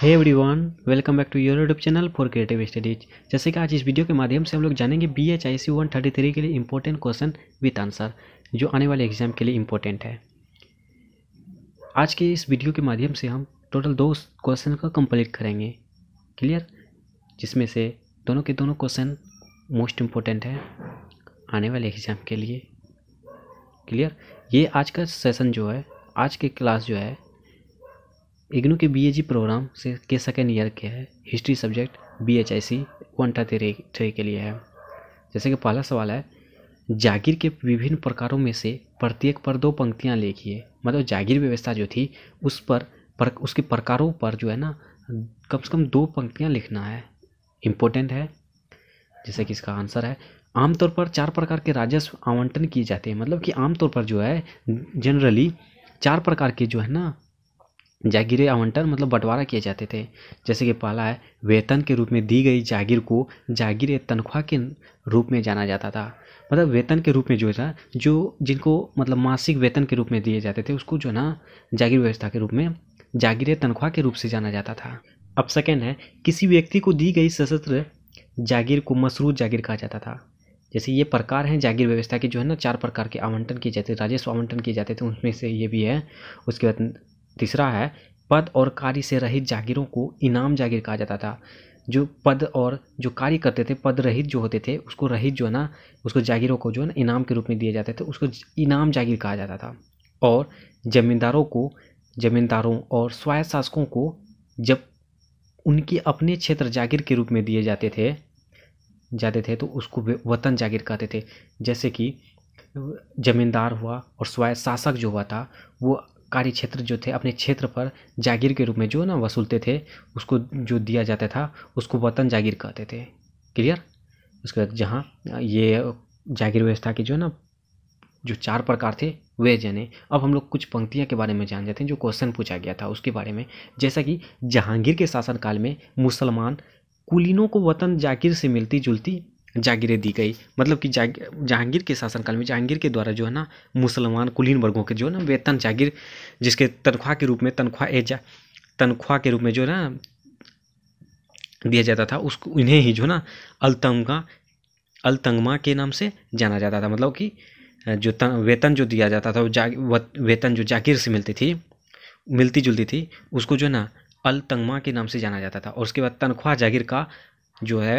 hey everyone welcome back to your YouTube channel for creative studies जैसे कि आज इस वीडियो के माध्यम से हम लोग जानेंगे B H I C one thirty three के लिए इम्पोर्टेंट क्वेश्चन विथ आंसर जो आने वाले एग्जाम के लिए इम्पोर्टेंट है आज के इस वीडियो के माध्यम से हम टोटल दो क्वेश्चन को कंप्लीट करेंगे क्लियर जिसमें से दोनों के दोनों क्वेश्चन मोस्ट इम्पोर्टेंट है आने वाले एग्जाम के लिए क्लियर ये आज का सेशन जो है आज की क्लास जो है इग्नू के बीएजी प्रोग्राम से के सेकेंड ईयर के है history subject B H I C one था थ्री थ्री के लिए है जैसे कि पहला सवाल है जागीर के विभिन्न प्रकारों में से प्रत्येक पर दो पंक्तियाँ लिखिए मतलब जागीर व्यवस्था जो थी उस पर, पर उसके प्रकारों पर जो है ना कम से कम दो पंक्तियाँ लिखना है इम्पोर्टेंट है जैसे कि इसका आंसर है आमतौर पर चार प्रकार के राजस्व आवंटन किए जाते हैं मतलब कि आमतौर पर जो है जनरली चार प्रकार के जो है ना जागीरें आवंटन मतलब बंटवारा किए जाते थे जैसे कि पहला है वेतन के रूप में दी गई जागीर को जागीर तनख्वाह के रूप में जाना जाता था मतलब वेतन के रूप में जो था जो जिनको मतलब मासिक वेतन के रूप में दिए जाते थे उसको जो ना जागीर व्यवस्था के रूप में जागीर तनख्वाह के रूप से जाना जाता था अब सेकेंड है किसी व्यक्ति को दी गई सशस्त्र जागीर को मसरूद जागीर कहा जाता था जैसे ये प्रकार हैं जागीर व्यवस्था के जो है ना चार प्रकार के आवंटन किए जाते थे राजस्व आवंटन किए जाते थे उनमें से ये भी है उसके बाद तीसरा है पद और कार्य से रहित जागीरों को इनाम जागीर कहा जाता था जो पद और जो कार्य करते थे पद रहित जो होते थे उसको रहित जो है ना उसको जागीरों को जो है ना इनाम के रूप में दिए जाते थे उसको इनाम जागीर कहा जाता था और जमींदारों को जमींदारों और स्वायत्त शासकों को जब उनके अपने क्षेत्र जागीर के रूप में दिए जाते थे जाते थे तो उसको वतन जागीर कहते थे जैसे कि जमींदार हुआ और स्वायत्त शासक जो हुआ था वो कार्य क्षेत्र जो थे अपने क्षेत्र पर जागीर के रूप में जो ना वसूलते थे उसको जो दिया जाता था उसको वतन जागीर कहते थे क्लियर उसके बाद जहाँ ये जागीर व्यवस्था के जो ना जो चार प्रकार थे वे जने अब हम लोग कुछ पंक्तियाँ के बारे में जान जाते हैं जो क्वेश्चन पूछा गया था उसके बारे में जैसा कि जहांगीर के शासनकाल में मुसलमान कुलीनों को वतन जागीर से मिलती जुलती जागीरें दी गई मतलब कि जहांगीर के शासनकाल में जहांगीर के द्वारा जो है ना मुसलमान कुलीन वर्गों के जो है ना वेतन जागीर जिसके तनख्वाह के रूप में तनख्वाह तनख्वाह के रूप में जो है ना दिया जाता था उसको इन्हें ही जो है ना अलतंगा अलतंगमा के नाम से जाना जाता था मतलब कि जो वेतन जो दिया जाता था वो वेतन जो जागीर से मिलती थी मिलती जुलती थी उसको जो है ना अलतंगमा के नाम से जाना जाता था और उसके बाद तनख्वाह जागीर का जो है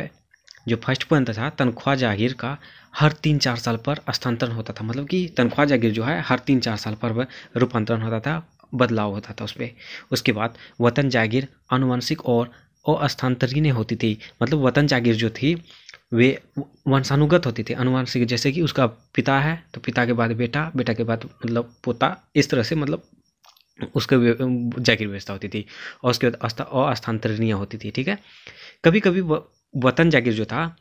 जो फर्स्ट पॉइंट था तनख्वाह जागीर का हर तीन चार साल पर स्थानांतरण होता था मतलब कि तनख्वाह जागीर जो है हर तीन चार साल पर रूपांतरण होता था बदलाव होता था उस पर उसके बाद वतन जागीर आनुवंशिक और अस्थान्तरीय होती थी मतलब वतन जागीर जो थी वे वंशानुगत होती थी अनुवंशिक जैसे कि उसका पिता है तो पिता के बाद बेटा बेटा के बाद मतलब पोता इस तरह से मतलब उसके जागीर व्यवस्था होती थी और उसके बाद अस्थान्तरणीय होती थी ठीक है कभी कभी वतन जागीर जो था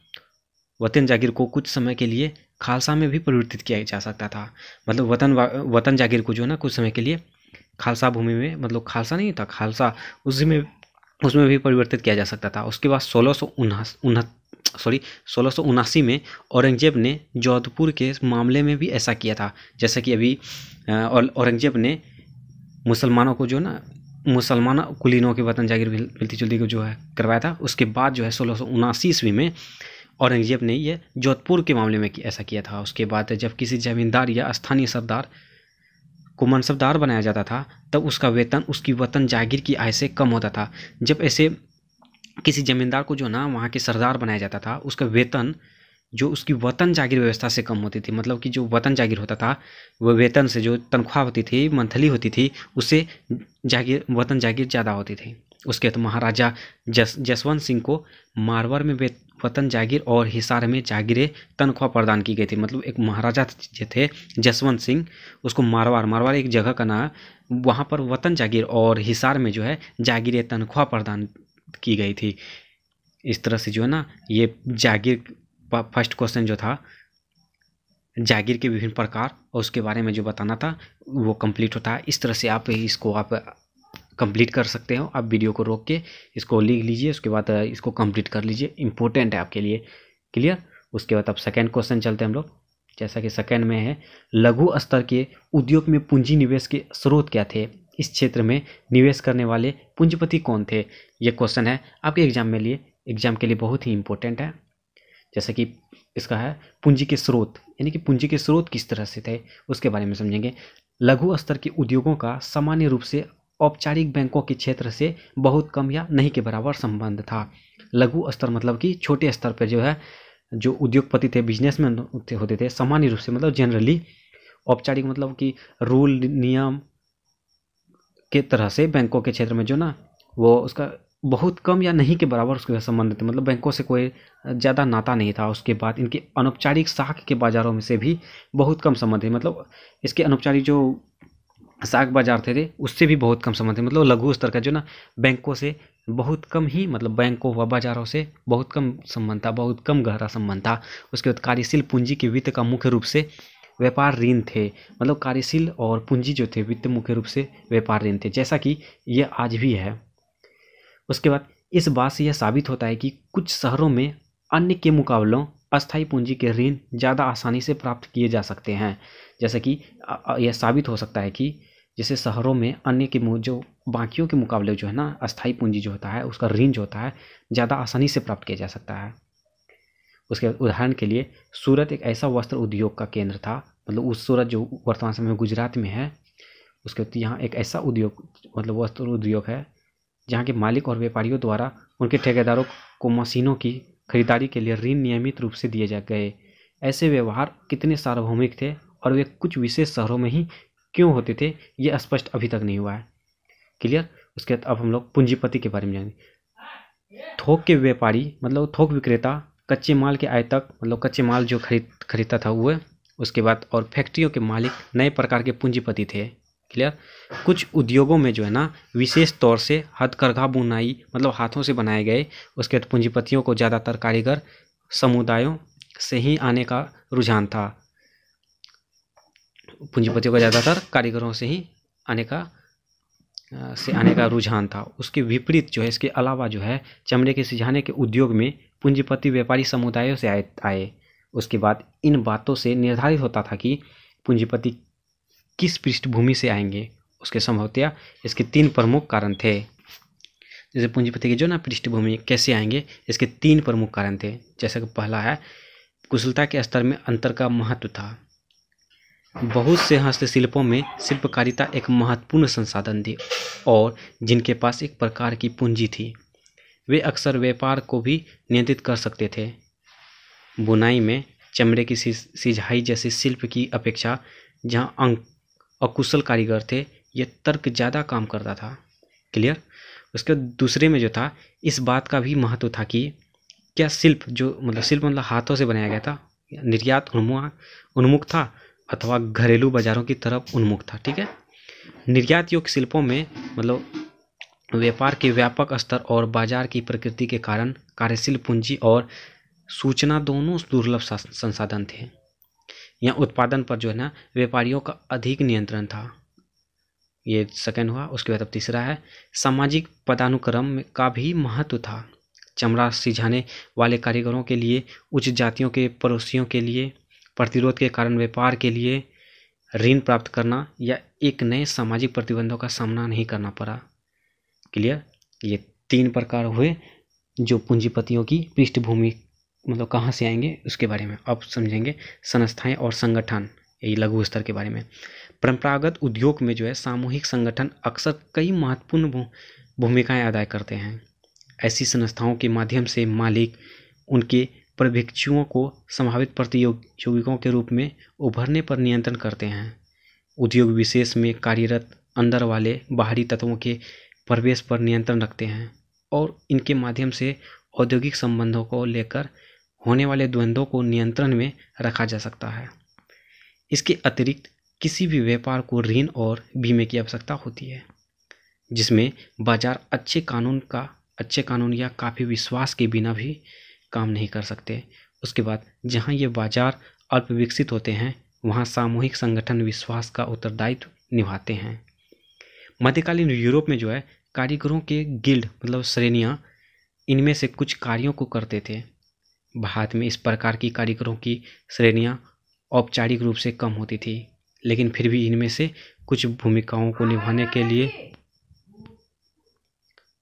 वतन जागीर को कुछ समय के लिए खालसा में भी परिवर्तित किया जा सकता था मतलब वतन वतन जागीर को जो है ना कुछ समय के लिए खालसा भूमि में मतलब खालसा नहीं था खालसा उसी में उसमें भी परिवर्तित किया जा सकता था उसके बाद सोलह सौ सॉरी सोलह में औरंगजेब ने जोधपुर के मामले में भी ऐसा किया था जैसा कि अभी औरंगजेब ने मुसलमानों को जो ना मुसलमान कुलीनों के वतन जागीर मिलती जुलती को जो है करवाया था उसके बाद जो है सोलह सौ उनासी ईस्वी में औरंगजेब ने यह जोधपुर के मामले में ऐसा किया था उसके बाद जब किसी जमींदार या स्थानीय सरदार को मनसबदार बनाया जाता था तब उसका वेतन उसकी वतन जागीर की आय से कम होता था जब ऐसे किसी जमींदार को जो ना वहाँ के सरदार बनाया जाता था उसका वेतन जो उसकी वतन जागीर व्यवस्था से कम होती थी मतलब कि जो वतन जागीर होता था वह वेतन से जो तनख्वाह होती थी मंथली होती थी उससे जागीर वतन जागीर ज़्यादा होती थी उसके तो महाराजा जस जसवंत सिंह को मारवर में वतन जागीर और हिसार में जागीरें तनख्वाह प्रदान की गई थी मतलब एक महाराजा जो थे जसवंत सिंह उसको मारवार मारवार एक जगह का नाम वहाँ पर वतन जागीर और हिसार में जो है जागीरें तनख्वाह प्रदान की गई थी इस तरह से जो है ना ये जागीर फर्स्ट क्वेश्चन जो था जागीर के विभिन्न प्रकार और उसके बारे में जो बताना था वो कंप्लीट होता है इस तरह से आप इसको आप कंप्लीट कर सकते हो आप वीडियो को रोक के इसको लिख लीजिए उसके बाद इसको कंप्लीट कर लीजिए इंपॉर्टेंट है आपके लिए क्लियर उसके बाद अब सेकेंड क्वेश्चन चलते हैं हम लोग जैसा कि सेकेंड में है लघु स्तर के उद्योग में पूंजी निवेश के स्रोत क्या थे इस क्षेत्र में निवेश करने वाले पूंजीपति कौन थे ये क्वेश्चन है आपके एग्जाम में लिए एग्जाम के लिए बहुत ही इंपॉर्टेंट है जैसे कि इसका है पूंजी के स्रोत यानी कि पूंजी के स्रोत किस तरह से थे उसके बारे में समझेंगे लघु स्तर के उद्योगों का सामान्य रूप से औपचारिक बैंकों के क्षेत्र से बहुत कम या नहीं के बराबर संबंध था लघु स्तर मतलब कि छोटे स्तर पर जो है जो उद्योगपति थे बिजनेसमैन होते थे सामान्य रूप से मतलब जनरली औपचारिक मतलब कि रूल नियम के तरह से बैंकों के क्षेत्र में जो ना वो उसका बहुत कम या नहीं के बराबर उसके संबंध थे मतलब बैंकों से कोई ज़्यादा नाता नहीं था उसके बाद इनके अनौपचारिक साख के बाज़ारों में से भी बहुत कम संबंध थे मतलब इसके अनौपचारिक जो साख बाजार थे, थे उससे भी बहुत कम संबंध थे मतलब लघु स्तर का जो ना बैंकों से बहुत कम ही मतलब बैंकों व बाजारों से बहुत कम संबंध था बहुत कम गहरा संबंध था उसके बाद कार्यशील पूंजी के वित्त का मुख्य रूप से व्यापार ऋण थे मतलब कार्यशील और पूंजी जो थे वित्त मुख्य रूप से व्यापार ऋण थे जैसा कि यह आज भी है उसके बाद इस बात से यह साबित होता है कि कुछ शहरों में अन्य के मुकाबलों अस्थायी पूंजी के ऋण ज़्यादा आसानी से प्राप्त किए जा सकते हैं जैसे कि यह साबित हो सकता है कि जैसे शहरों में अन्य के जो बाकियों के मुकाबले जो है ना अस्थायी पूंजी जो होता है उसका ऋण जो होता है ज़्यादा आसानी से प्राप्त किया जा सकता है उसके उदाहरण के लिए सूरत एक ऐसा वस्त्र उद्योग का केंद्र था मतलब उस सूरत जो वर्तमान समय में गुजरात में है उसके यहाँ एक ऐसा उद्योग मतलब वस्त्र उद्योग है जहाँ के मालिक और व्यापारियों द्वारा उनके ठेकेदारों को मशीनों की खरीदारी के लिए ऋण नियमित रूप से दिए जा गए ऐसे व्यवहार कितने सार्वभौमिक थे और वे कुछ विशेष शहरों में ही क्यों होते थे ये स्पष्ट अभी तक नहीं हुआ है क्लियर उसके बाद अब हम लोग पूंजीपति के बारे में जानेंगे थोक के व्यापारी मतलब थोक विक्रेता कच्चे माल के आय तक मतलब कच्चे माल जो खरीद खरीदता था वह उसके बाद और फैक्ट्रियों के मालिक नए प्रकार के पूंजीपति थे क्लियर कुछ उद्योगों में जो है ना विशेष तौर से हथकरघा बुनाई मतलब हाथों से बनाए गए उसके बाद पूंजीपतियों को ज़्यादातर कारीगर समुदायों से ही आने का रुझान था पूंजीपतियों का ज़्यादातर कारीगरों से ही आने का से आने का रुझान था उसके विपरीत जो है इसके अलावा जो है चमड़े के सिझाने के उद्योग में पूंजीपति व्यापारी समुदायों से आए आए उसके बाद इन बातों से निर्धारित होता था कि पूंजीपति किस पृष्ठभूमि से आएंगे उसके संभवतया इसके तीन प्रमुख कारण थे जैसे पूंजीपति की जो ना पृष्ठभूमि कैसे आएंगे इसके तीन प्रमुख कारण थे जैसा कि पहला है कुशलता के स्तर में अंतर का महत्व था बहुत से हस्तशिल्पों में शिल्पकारिता एक महत्वपूर्ण संसाधन थी और जिनके पास एक प्रकार की पूंजी थी वे अक्सर व्यापार को भी नियंत्रित कर सकते थे बुनाई में चमड़े की सिझाई जैसे शिल्प की अपेक्षा जहाँ अंक अकुशल कारीगर थे ये तर्क ज़्यादा काम करता था क्लियर उसके दूसरे में जो था इस बात का भी महत्व था कि क्या शिल्प जो मतलब शिल्प मतलब हाथों से बनाया गया था निर्यात उन्मुआ उन्मुख था अथवा घरेलू बाजारों की तरफ उन्मुख था ठीक है निर्यात योग शिल्पों में मतलब व्यापार के व्यापक स्तर और बाजार की प्रकृति के कारण कार्यशील पूंजी और सूचना दोनों दुर्लभ संसाधन थे यहाँ उत्पादन पर जो है ना व्यापारियों का अधिक नियंत्रण था ये सेकेंड हुआ उसके बाद अब तीसरा है सामाजिक पदानुक्रम का भी महत्व था चमड़ा सिझाने वाले कारीगरों के लिए उच्च जातियों के पड़ोसियों के लिए प्रतिरोध के कारण व्यापार के लिए ऋण प्राप्त करना या एक नए सामाजिक प्रतिबंधों का सामना नहीं करना पड़ा क्लियर ये तीन प्रकार हुए जो पूंजीपतियों की पृष्ठभूमि मतलब कहाँ से आएंगे उसके बारे में अब समझेंगे संस्थाएं और संगठन ये लघु स्तर के बारे में परंपरागत उद्योग में जो है सामूहिक संगठन अक्सर कई महत्वपूर्ण भूमिकाएं अदा करते हैं ऐसी संस्थाओं के माध्यम से मालिक उनके प्रभिक्षुओं को संभावित प्रतियोगियों के रूप में उभरने पर नियंत्रण करते हैं उद्योग विशेष में कार्यरत अंदर वाले बाहरी तत्वों के प्रवेश पर नियंत्रण रखते हैं और इनके माध्यम से औद्योगिक संबंधों को लेकर होने वाले द्वंद्वों को नियंत्रण में रखा जा सकता है इसके अतिरिक्त किसी भी व्यापार को ऋण और बीमे की आवश्यकता होती है जिसमें बाजार अच्छे कानून का अच्छे कानून या काफ़ी विश्वास के बिना भी काम नहीं कर सकते उसके बाद जहाँ ये बाजार अल्प विकसित होते हैं वहाँ सामूहिक संगठन विश्वास का उत्तरदायित्व निभाते हैं मध्यकालीन यूरोप में जो है कारीगरों के गिल्ड मतलब श्रेणियाँ इनमें से कुछ कार्यों को करते थे भारत में इस प्रकार की कारीगरों की श्रेणियाँ औपचारिक रूप से कम होती थी लेकिन फिर भी इनमें से कुछ भूमिकाओं को निभाने के लिए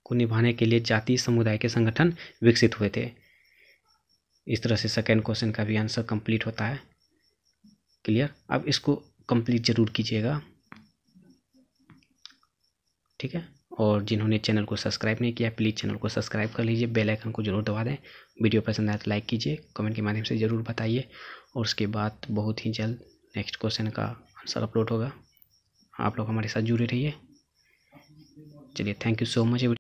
को निभाने के लिए जाति समुदाय के संगठन विकसित हुए थे इस तरह से सेकेंड क्वेश्चन का भी आंसर कंप्लीट होता है क्लियर अब इसको कंप्लीट ज़रूर कीजिएगा ठीक है और जिन्होंने चैनल को सब्सक्राइब नहीं किया प्लीज़ चैनल को सब्सक्राइब कर लीजिए बेल आइकन को जरूर दबा दें वीडियो पसंद आए तो लाइक कीजिए कमेंट के माध्यम से ज़रूर बताइए और उसके बाद बहुत ही जल्द नेक्स्ट क्वेश्चन का आंसर अपलोड होगा आप लोग हमारे साथ जुड़े रहिए चलिए थैंक यू सो मच